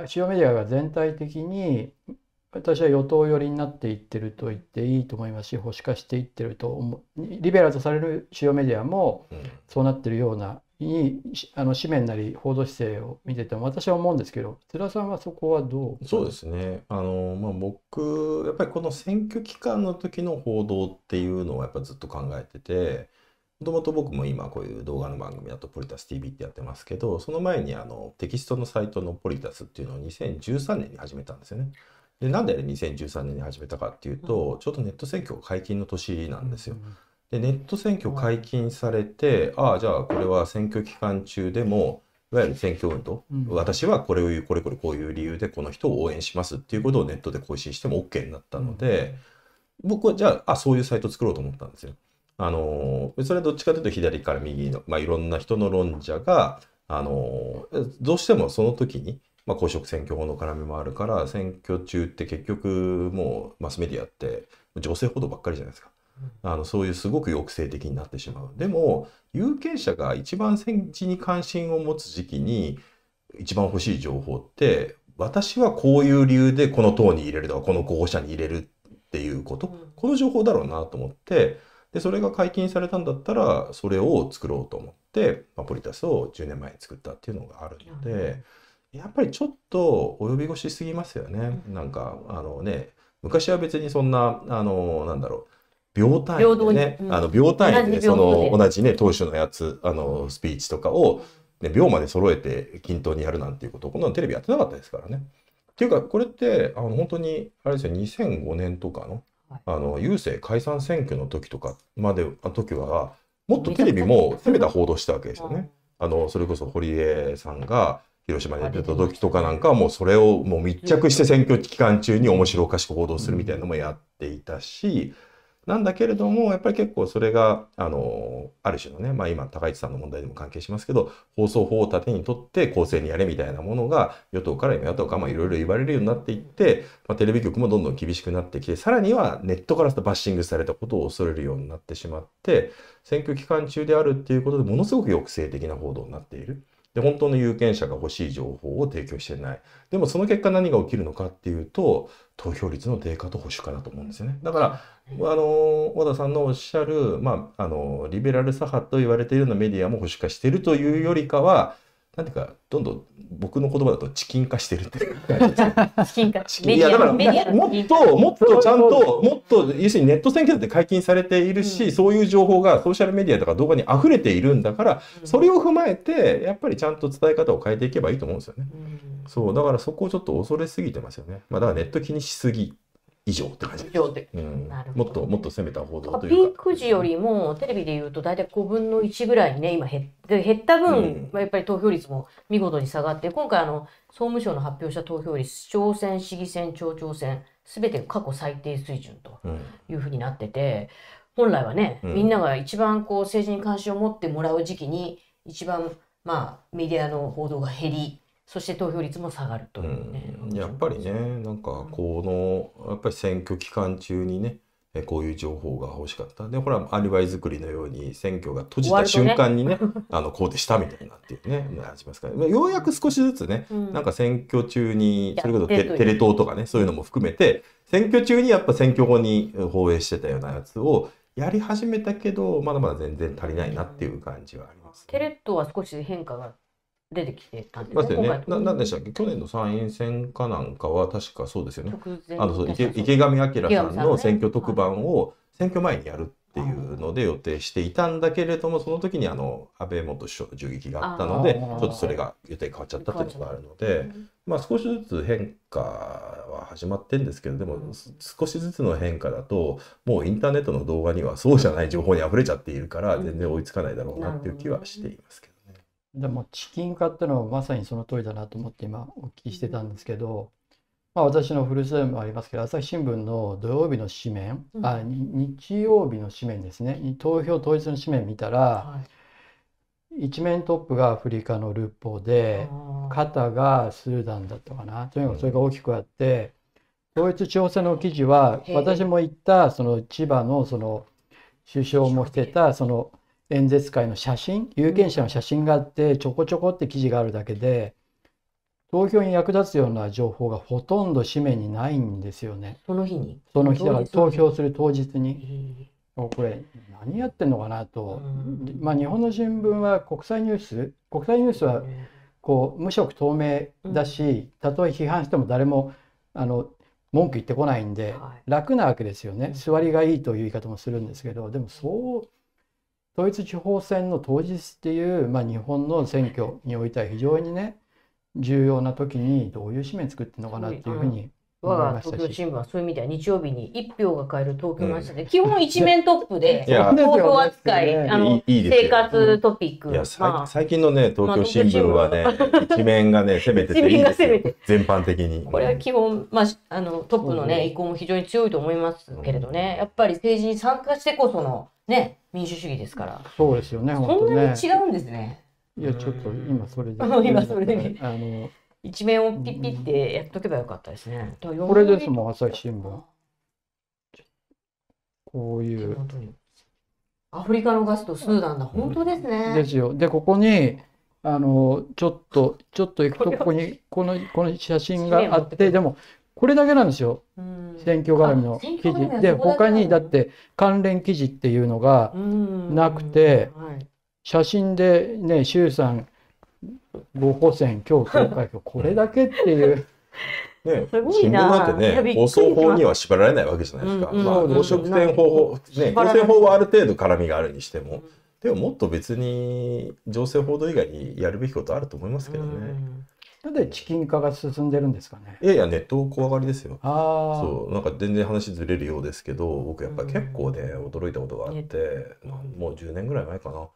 ア主要メディアが全体的に私は与党寄りになっていってると言っていいと思いますし保守化していってると思うリベラルとされる主要メディアもそうなってるような、うん、にあの紙面なり報道姿勢を見てても私は思うんですけど津田さんはそこはどうそうですねあの、まあ、僕やっぱりこの選挙期間の時の報道っていうのはやっぱずっと考えてて。もともと僕も今こういう動画の番組だとポリタス TV ってやってますけど、その前にあのテキストのサイトのポリタスっていうのを2013年に始めたんですよね。で、なんで2013年に始めたかっていうと、ちょうどネット選挙解禁の年なんですよ。で、ネット選挙解禁されて、ああ、じゃあこれは選挙期間中でも、いわゆる選挙運動、私はこれを言う、これこれこういう理由でこの人を応援しますっていうことをネットで更新しても OK になったので、僕はじゃあ、あそういうサイト作ろうと思ったんですよ。あのそれはどっちかというと左から右の、まあ、いろんな人の論者が、あのどうしてもその時に、まあ、公職選挙法の絡みもあるから選挙中って結局もうマスメディアって女性報道ばっかりじゃないですか。あのそういうすごく抑制的になってしまう。でも有権者が一番戦地に関心を持つ時期に一番欲しい情報って私はこういう理由でこの党に入れるとかこの候補者に入れるっていうこと、この情報だろうなと思ってで、それが解禁されたんだったら、それを作ろうと思って、まあ、ポリタスを10年前に作ったっていうのがあるので、やっぱりちょっと及び腰すぎますよね。なんか、あのね、昔は別にそんな、あの、なんだろう。秒単位でね、うん、あの秒単位でその同じね当主のやつあのスピーチとかを、ね、秒まで揃えて均等にやるなんていうことをこのテレビやってなかったですからね。っていうかこれってあの本当にあれですよ2005年とかのあの郵政解散選挙の時とかまでの時はもっとテレビも攻めた報道したわけですよね。あのそれこそ堀江さんが広島に出た時とかなんかはもうそれをもう密着して選挙期間中に面白おかしく報道するみたいなのもやっていたし。うんなんだけれども、やっぱり結構それが、あの、ある種のね、まあ今、高市さんの問題でも関係しますけど、放送法を盾にとって公正にやれみたいなものが、与党から今野党からいろいろ言われるようになっていって、まあ、テレビ局もどんどん厳しくなってきて、さらにはネットからバッシングされたことを恐れるようになってしまって、選挙期間中であるっていうことでものすごく抑制的な報道になっている。で、本当の有権者が欲しい情報を提供してない。でもその結果何が起きるのかっていうと、投票率の低下と保守化だと思うんですよね。だから、あの和田さんのおっしゃる、まあ、あのリベラル左派と言われているようなメディアも保守化しているというよりかはんていうかどんどん僕の言葉だとチキン化してるっていう感じです チキンいやだからもっともっとちゃんともっと要するにネット選挙って解禁されているし、うん、そういう情報がソーシャルメディアとか動画に溢れているんだから、うん、それを踏まえてやっぱりちゃんと伝え方を変えていけばいいと思うんですよね。うん、そうだからそこをちょっと恐れすぎてますよね。まあ、だからネット気にしすぎ以上って感じでうん、もっともっと攻めた報道というか。ピーク時よりもテレビで言うと大体5分の1ぐらいにね今減っ減った分、うん、やっぱり投票率も見事に下がって今回あの総務省の発表した投票率市長選市議選町長選すべて過去最低水準というふうになってて、うん、本来はね、みんなが一番こう政治に関心を持ってもらう時期に一番まあメディアの報道が減りそして投票率も下がるというね、うん、やっぱりねなんかこのやっぱり選挙期間中にねこういう情報が欲しかったでほらアリバイ作りのように選挙が閉じた瞬間にね、ね、あのこうでしたみたいなっていうね始ますからようやく少しずつね、うん、なんか選挙中にそれこそテレ東とかねそういうのも含めて選挙中にやっぱ選挙後に放映してたようなやつをやり始めたけどまだまだ全然足りないなっていう感じはあります、ね、テレ東は少し変化が出てきてたんですよねなんでしたっけ去年の参院選かなんかは確かそうですよね。あのそう池池上彰さんの選挙特番を選挙前にやるっていうので予定していたんだけれどもその時にあの安倍元首相の銃撃があったのでちょっとそれが予定変わっちゃったっていうのがあるので、まあ、少しずつ変化は始まってんですけどでも少しずつの変化だともうインターネットの動画にはそうじゃない情報にあふれちゃっているから全然追いつかないだろうなっていう気はしていますけど。でもチキン化ってのはまさにその通りだなと思って今お聞きしてたんですけど、まあ、私の古巣でもありますけど朝日新聞の土曜日の紙面、うん、あ日曜日の紙面ですね投票当日の紙面見たら、はい、一面トップがアフリカのルーポで肩がスーダンだったかなとにかくそれが大きくあって、統一地方選の記事は私も言ったその千葉のその首相もしてたその演説会の写真有権者の写真があってちょこちょこって記事があるだけで投票に役立つような情報がほとんど紙面にないんですよね。その日にその日だから投票する当日に。これ何やってんのかなと、まあ、日本の新聞は国際ニュース国際ニュースはこう無色透明だしたとえ批判しても誰もあの文句言ってこないんで楽なわけですよね、座りがいいという言い方もするんですけどでもそう統一地方選の当日っていう、まあ、日本の選挙においては非常にね重要な時にどういう紙面作ってるのかなっていうふうに我が東京新聞はそういう意味では日曜日に1票が買える東京マンションで、基本一面トップで投票扱いあの生活トピック、まあ、最近のね東京新聞はね、一面がね攻めてていいですよ全般的にこれは基本、まあ、あのトップのね意向も非常に強いと思いますけれどねやっぱり政治に参加してこそのね、民主主義ですから。そうですよね、本当そんなに違うんですね。いや、ちょっと今それで。今それで。あの一面をピッピってやっとけばよかったですね。これですもん、朝日新聞。こういう。アフリカのガスとスーダンだ。本当ですね。ですよ。で、ここに、あの、ちょっと、ちょっと行くと、ここに、この、この写真があって、でも、これだけなんですよ。うん、選挙絡みの記事。で、他にだって関連記事っていうのがなくて、はい、写真でね、衆参ご補選、今日総会、票、これだけっていう。ね、聞な。んてね、放送法には縛られないわけじゃないですか。うんまあ、公職選法、ね、公選法はある程度絡みがあるにしても、でももっと別に、情勢報道以外にやるべきことあると思いますけどね。うんなんでチキン化が進んでるんですかね。いやいや、ネット怖がりですよ。あそう、なんか全然話ずれるようですけど、僕やっぱり結構ね、驚いたことがあって、もう10年ぐらい前かな。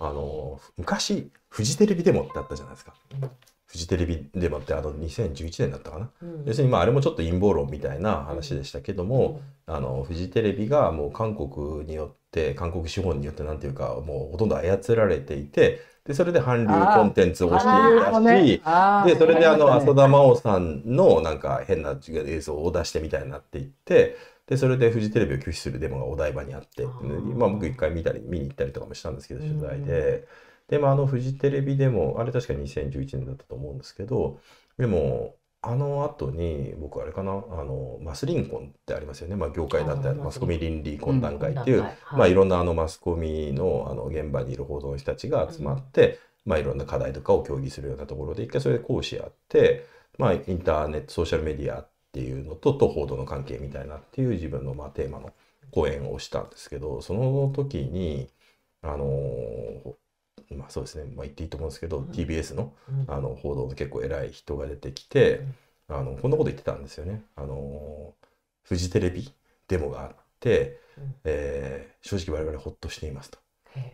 あの、昔、フジテレビデモってあったじゃないですか。フジテレビデモってあの2011年だったかな、うん、要するにまああれもちょっと陰謀論みたいな話でしたけども、うん、あのフジテレビがもう韓国によって韓国資本によって何ていうかもうほとんど操られていてでそれで韓流コンテンツを押していたし、でそれであの浅田真央さんのなんか変な映像を出してみたいになっていってでそれでフジテレビを拒否するデモがお台場にあってまあ、僕一回見たり見に行ったりとかもしたんですけど取材で。でもあのフジテレビでもあれ確か2011年だったと思うんですけどでもあの後に僕あれかなあのマスリンコンってありますよね、まあ、業界団体マスコミ倫理懇談会っていう、うんはいまあ、いろんなあのマスコミのあの現場にいる報道の人たちが集まって、うん、まあ、いろんな課題とかを協議するようなところで一回それで講師やって、まあ、インターネットソーシャルメディアっていうのとと報道の関係みたいなっていう自分のまあテーマの講演をしたんですけどその時にあのまあ、そうですね、まあ、言っていいと思うんですけど、うん、TBS の,、あの報道の結構偉い人が出てきて、あのこんなこと言ってたんですよね。あのフジテレビデモがあって、うん、えー、正直我々ほっとしていますと。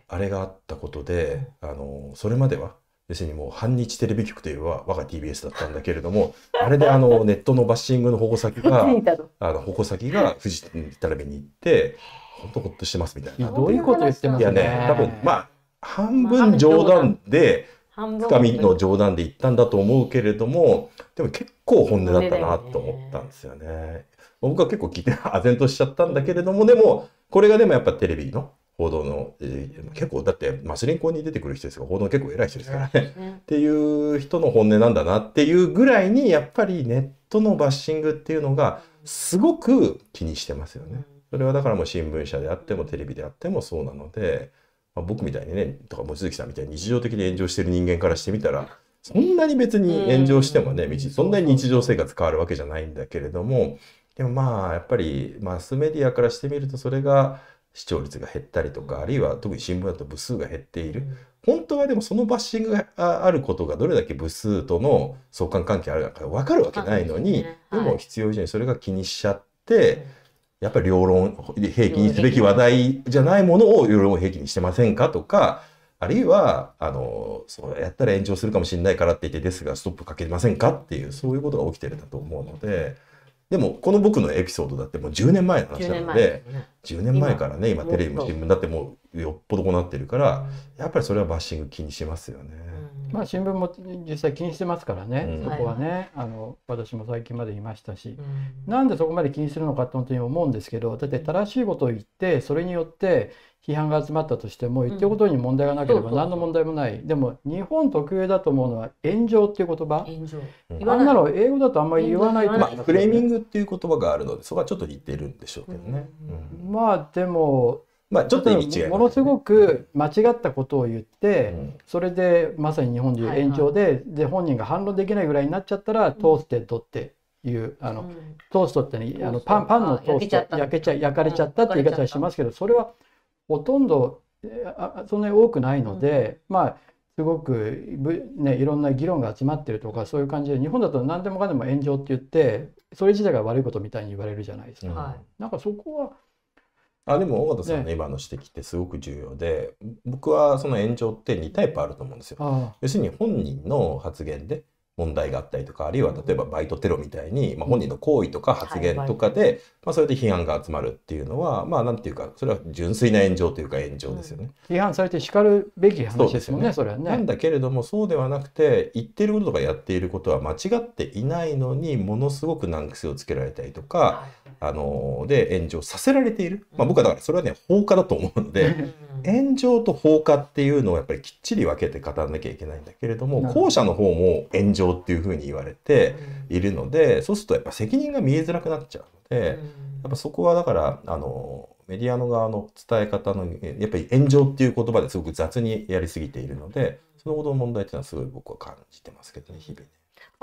あれがあったことで、あのそれまでは要するにもう反日テレビ局といえば我が TBS だったんだけれども あれであのネットのバッシングの矛先があの矛先がフジテレビに行って本当ほっとしてますみたいな。どういうこと言ってますね。いやね多分まあ半分冗談で、深みの冗談で言ったんだと思うけれども、でも結構本音だったなと思ったんですよね。僕は結構聞いて、ぜ 然としちゃったんだけれども、でも、これがでもやっぱテレビの報道の、えー、結構だってマスリンコに出てくる人ですが報道結構偉い人ですからね、ね、っていう人の本音なんだなっていうぐらいにやっぱりネットのバッシングっていうのがすごく気にしてますよね。それはだからもう新聞社であってもテレビであってもそうなのでまあ、僕みたいにねとか望月さんみたいに日常的に炎上してる人間からしてみたらそんなに別に炎上してもね、そんなに日常生活変わるわけじゃないんだけれどもでもまあやっぱりマスメディアからしてみるとそれが視聴率が減ったりとかあるいは特に新聞だと部数が減っている本当はでもそのバッシングがあることがどれだけ部数との相関関係あるのか分かるわけないのに、でも必要以上にそれが気にしちゃって。やっぱり両論兵器にすべき話題じゃないものを両論兵器にしてませんかとか、あるいは、あの、そうやったら延長するかもしれないからって言って、ですが、ストップかけませんかっていう、そういうことが起きてるんだと思うので、でも、この僕のエピソードだってもう10年前の話なので、10年前,、からね、今テレビも新聞だってもうよっぽどなってるからやっぱりそれはバッシング気にしますよね。まあ新聞も実際気にしてますからね、うん、そこはね、あの私も最近までいましたし、うん、なんでそこまで気にするのかって本当に思うんですけどだって正しいことを言ってそれによって批判が集まったとしても言ってることに問題がなければ何の問題もない、でも日本特有だと思うのは炎上っていう言葉炎上あんなの英語だとあんまり言わないとまあ、フレーミングっていう言葉があるのでそこはちょっと似てるんでしょうけどね。まあでもまあ、ちょっとものすごく間違ったことを言って、それでまさに日本でいう延長で,、で本人が反論できないぐらいになっちゃったら、トーステッドっていうあの、トーストって、ね、あのパンパンのトースト焼けちゃ焼かれちゃったって言い方はしますけど、それはほとんどあそんなに多くないので、まあすごく、ね、いろんな議論が集まってるとかそういう感じで日本だと何でもかんでも炎上って言ってそれ自体が悪いことみたいに言われるじゃないですか。なんかそこはあでも尾形さんの今の指摘ってすごく重要で、ね、僕はその炎上って2タイプあると思うんですよ。要するに本人の発言で問題があったりとかあるいは例えばバイトテロみたいに、まあ、本人の行為とか発言とかで、うんはい、まあ、それで批判が集まるっていうのはまあなんていうかそれは純粋な炎上というか炎上ですよね。うん、批判されて叱るべき話ですよね、ね、それはね。なんだけれどもそうではなくて言ってることとかやっていることは間違っていないのにものすごく難癖をつけられたりとか。はいあので炎上させられている、まあ、僕はだからそれはね放火だと思うので炎上と放火っていうのをやっぱりきっちり分けて語らなきゃいけないんだけれども後者の方も炎上っていうふうに言われているのでそうするとやっぱ責任が見えづらくなっちゃうのでやっぱそこはだからあのメディアの側の伝え方のやっぱり炎上っていう言葉ですごく雑にやりすぎているのでそのことの問題っていうのはすごい僕は感じてますけどね日々ね。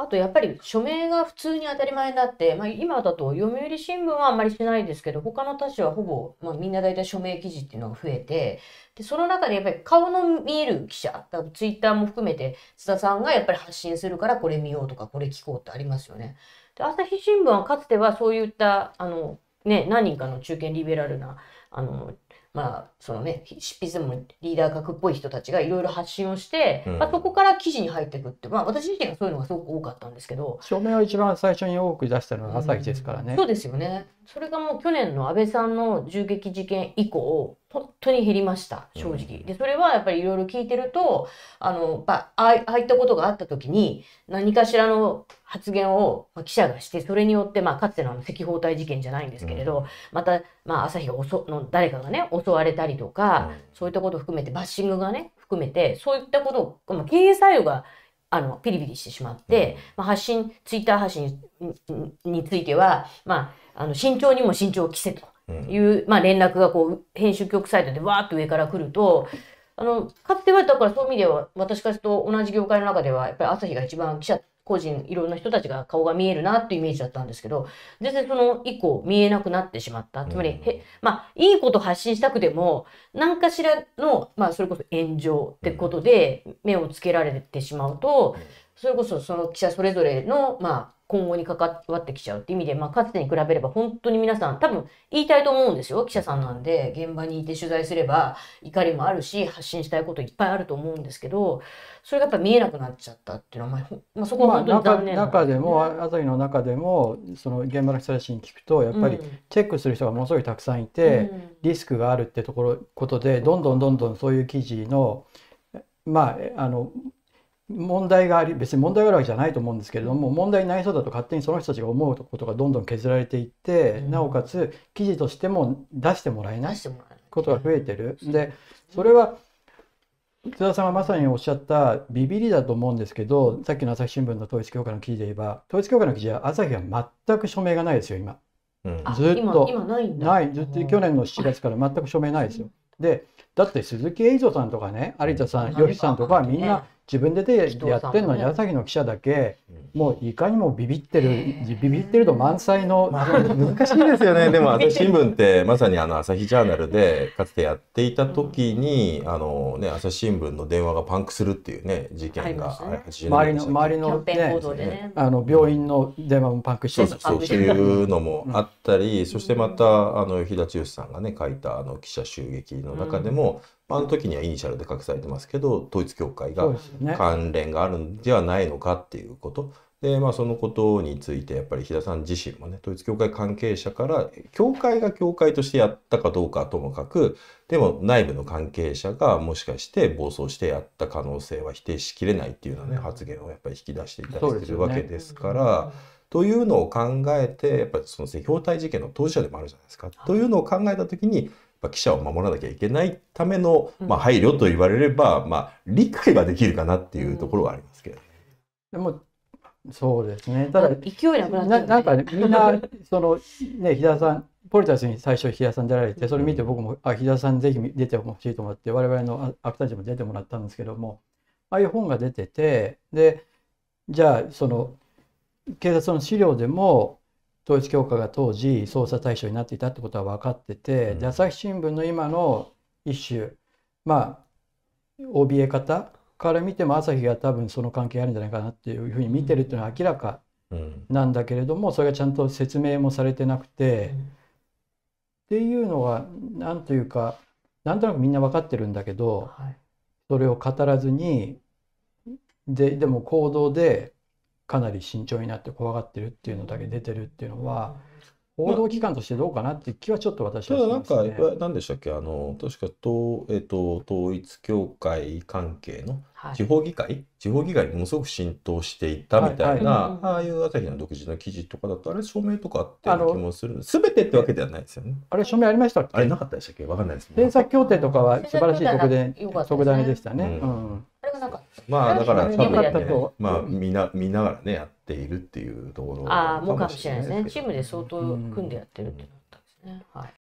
あとやっぱり署名が普通に当たり前になって、まあ、今だと読売新聞はあんまりしないですけど他の他紙はほぼ、まあ、みんな大体署名記事っていうのが増えてでその中でやっぱり顔の見える記者ツイッターも含めて津田さんがやっぱり発信するからこれ見ようとかこれ聞こうってありますよね。で朝日新聞はかつてはそういったあの、ね、何人かの中堅リベラルなあのまあ、そのね、執筆でもリーダー格っぽい人たちがいろいろ発信をして、うん、まあ、そこから記事に入っていくって、まあ、私自身がそういうのがすごく多かったんですけど。署名を一番最初に多く出したのは朝日ですからね、うん、そうですよね。それがもう去年の安倍さんの銃撃事件以降、本当に減りました正直、うん、でそれはやっぱりいろいろ聞いてるとあのあああいったことがあった時に何かしらの発言を記者がしてそれによって、まあ、かつてのあの赤包帯事件じゃないんですけれど、うん、また、まあ、朝日が襲の誰かがね襲われたりとか、うん、そういったことを含めてバッシングがね含めてそういったことを、まあ、経営作用があのピリピリしてしまって、まあ、発信ツイッター発信については、まあ、あの慎重にも慎重を期せと。いう、うん、まあ、連絡がこう編集局サイトでわーっと上から来るとあのかつてはだからそういう意味では私からすると同じ業界の中ではやっぱり朝日が一番記者個人いろんな人たちが顔が見えるなっていうイメージだったんですけど全然その以降見えなくなってしまったつまり、うん、まあ、いいこと発信したくても何かしらの、まあ、それこそ炎上ってことで目をつけられてしまうと、うんそれこそその記者それぞれの、まあ、今後に関わってきちゃうって意味で、まあ、かつてに比べれば本当に皆さん多分言いたいと思うんですよ。記者さんなんで、現場にいて取材すれば怒りもあるし、発信したいこといっぱいあると思うんですけど、それがやっぱ見えなくなっちゃったっていうのは、まあ、そこは本当に残念な、まあ、中でも、朝日の中でも、その現場の人たちに聞くと、やっぱりチェックする人がものすごいたくさんいて、うん、リスクがあるってところ、ことで、どんどんどんどんそういう記事の、まあ、あの、問題があり別に問題があるわけじゃないと思うんですけれども問題になりそうだと勝手にその人たちが思うことがどんどん削られていって、うん、なおかつ記事としても出してもらえないことが増えてる。うん、でそれは津田さんがまさにおっしゃったビビりだと思うんですけどさっきの朝日新聞の統一教会の記事で言えば統一教会の記事は朝日は全く署名がないですよ今、うん、ずっとないずっと去年の7月から全く署名ないですよ。でだって鈴木エイさんとかね有田さんよしさんとかみんな、ね自分ででやってるのに朝日の記者だけ、もういかにもビビってるビビってると満載の、難しいですよね でも朝日新聞ってまさにあの朝日ジャーナルでかつてやっていた時に、あのね、朝日新聞の電話がパンクするっていうね事件が、周りの周りの、ねね、あの病院の電話もパンクしてるそうそういうのもあったり、うん、そしてまたあの日田剛さんがね書いたあの記者襲撃の中でも、あの時にはイニシャルで隠されてますけど統一教会が関連があるんではないのかっていうこと。でまあ、そのことについてやっぱり日田さん自身もね統一教会関係者から教会が教会としてやったかどうかともかくでも内部の関係者がもしかして暴走してやった可能性は否定しきれないっていうような、ね、発言をやっぱり引き出していたりするわけですから。というのを考えてやっぱりその性表体事件の当事者でもあるじゃないですか。というのを考えた時に記者を守らなきゃいけないための、まあ、配慮と言われれば、まあ、理解はできるかなっていうところはありますけど、ね、でもそうですねただ勢いなくなっ、ね、なんか、ね、みんなそのね日田さんポリタスに最初日田さん出られてそれ見て僕も「あ日田さんぜひ出てほしい」と思って我々の芥田にも出てもらったんですけどもああいう本が出ててでじゃあその警察の資料でも統一教会が当時捜査対象になっていたってことは分かってて、うん、で朝日新聞の今の一種まあ怯え方から見ても朝日が多分その関係あるんじゃないかなっていうふうに見てるっていうのは明らかなんだけれども、それがちゃんと説明もされてなくて、っていうのは何というかなんとなくみんな分かってるんだけど、それを語らずにででも行動でかなり慎重になって怖がってるっていうのだけ出てるっていうのは、報道機関としてどうかなって気はちょっと私はします、ね、ただなんか何でしたっけあの確かと、えっと、統一教会関係の地方議会、はい、地方議会にものすごく浸透していったみたいな、はいはい、ああいう朝りの独自の記事とかだとあれ署名とかあって気もするすべてってわけではないですよねあれ署名ありましたっけあれなかったでしたっけわかんないです、ね、政策協定とかは素晴らしい特典、特大でしたね、うん、うんらなかった。まあだから多分、まあ見な見ながらねやっているっていうところああもうかもしれないですね。チームで相当組んでやってるってなったんですね。はい。